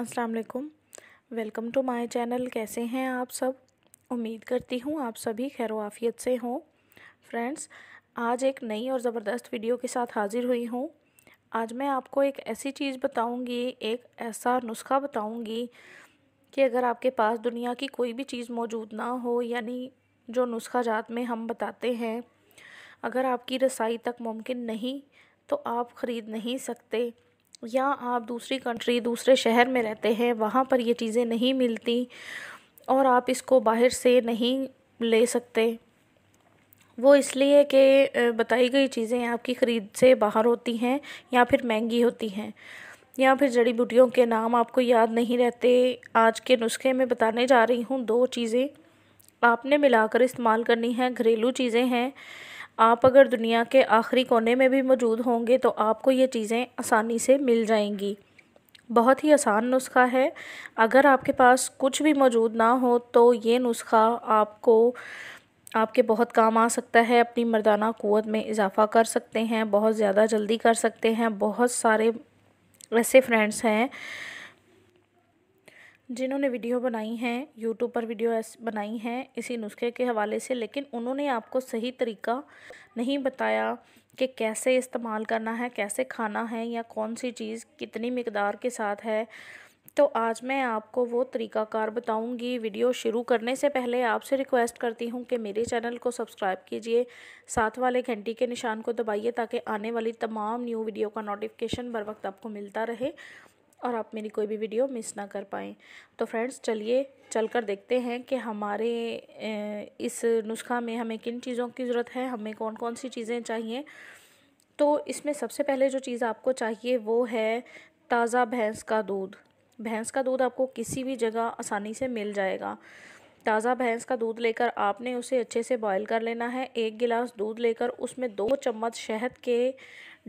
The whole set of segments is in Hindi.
अस्सलाम वालेकुम वेलकम टू माय चैनल कैसे हैं आप सब उम्मीद करती हूँ आप सभी खैर आफियत से हों फ्रेंड्स आज एक नई और ज़बरदस्त वीडियो के साथ हाज़िर हुई हूँ आज मैं आपको एक ऐसी चीज़ बताऊँगी एक ऐसा नुस्खा बताऊँगी कि अगर आपके पास दुनिया की कोई भी चीज़ मौजूद ना हो यानी जो नुस्खा जात में हम बताते हैं अगर आपकी रसाई तक मुमकिन नहीं तो आप ख़रीद नहीं सकते या आप दूसरी कंट्री दूसरे शहर में रहते हैं वहाँ पर ये चीज़ें नहीं मिलती और आप इसको बाहर से नहीं ले सकते वो इसलिए कि बताई गई चीज़ें आपकी ख़रीद से बाहर होती हैं या फिर महंगी होती हैं या फिर जड़ी बूटियों के नाम आपको याद नहीं रहते आज के नुस्खे में बताने जा रही हूँ दो चीज़ें आपने मिलाकर इस्तेमाल करनी है घरेलू चीज़ें हैं आप अगर दुनिया के आखिरी कोने में भी मौजूद होंगे तो आपको ये चीज़ें आसानी से मिल जाएंगी बहुत ही आसान नुस्खा है अगर आपके पास कुछ भी मौजूद ना हो तो ये नुस्खा आपको आपके बहुत काम आ सकता है अपनी मर्दाना क़वत में इजाफ़ा कर सकते हैं बहुत ज़्यादा जल्दी कर सकते हैं बहुत सारे ऐसे फ्रेंड्स हैं जिन्होंने वीडियो बनाई हैं यूट्यूब पर वीडियो बनाई हैं इसी नुस्खे के हवाले से लेकिन उन्होंने आपको सही तरीका नहीं बताया कि कैसे इस्तेमाल करना है कैसे खाना है या कौन सी चीज़ कितनी मकदार के साथ है तो आज मैं आपको वो तरीकाकार बताऊंगी वीडियो शुरू करने से पहले आपसे रिक्वेस्ट करती हूं कि मेरे चैनल को सब्सक्राइब कीजिए साथ वाले घंटी के निशान को दबाइए ताकि आने वाली तमाम न्यू वीडियो का नोटिफिकेशन बर वक्त आपको मिलता रहे और आप मेरी कोई भी वीडियो मिस ना कर पाएँ तो फ्रेंड्स चलिए चल कर देखते हैं कि हमारे इस नुस्खा में हमें किन चीज़ों की ज़रूरत है हमें कौन कौन सी चीज़ें चाहिए तो इसमें सबसे पहले जो चीज़ आपको चाहिए वो है ताज़ा भैंस का दूध भैंस का दूध आपको किसी भी जगह आसानी से मिल जाएगा ताज़ा भैंस का दूध लेकर आपने उसे अच्छे से बॉयल कर लेना है एक गिलास दूध लेकर उसमें दो चम्मच शहद के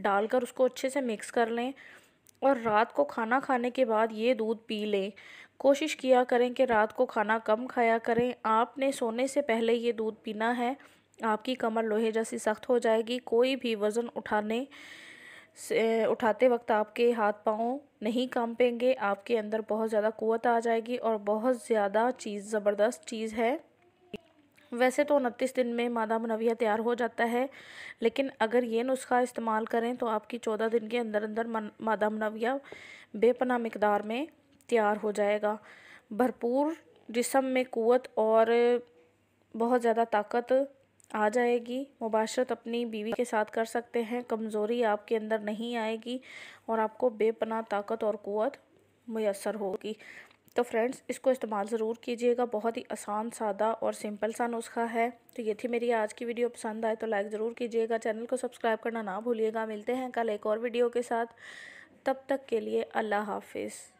डालकर उसको अच्छे से मिक्स कर लें और रात को खाना खाने के बाद ये दूध पी लें कोशिश किया करें कि रात को खाना कम खाया करें आपने सोने से पहले ये दूध पीना है आपकी कमर लोहे जैसी सख्त हो जाएगी कोई भी वज़न उठाने से उठाते वक्त आपके हाथ पाँव नहीं पेंगे आपके अंदर बहुत ज़्यादा कुत आ जाएगी और बहुत ज़्यादा चीज़ ज़बरदस्त चीज़ है वैसे तो उनतीस दिन में मादा मनविया तैयार हो जाता है लेकिन अगर ये नुस्खा इस्तेमाल करें तो आपकी चौदह दिन के अंदर अंदर मादा मनविया बेपना मकदार में तैयार हो जाएगा भरपूर जिसम में कुत और बहुत ज़्यादा ताकत आ जाएगी मुबाशरत अपनी बीवी के साथ कर सकते हैं कमज़ोरी आपके अंदर नहीं आएगी और आपको बेपना ताकत और कुत मैसर होगी तो फ्रेंड्स इसको इस्तेमाल ज़रूर कीजिएगा बहुत ही आसान सादा और सिंपल सा नुस्खा है तो ये थी मेरी आज की वीडियो पसंद आए तो लाइक ज़रूर कीजिएगा चैनल को सब्सक्राइब करना ना भूलिएगा मिलते हैं कल एक और वीडियो के साथ तब तक के लिए अल्लाह हाफिज़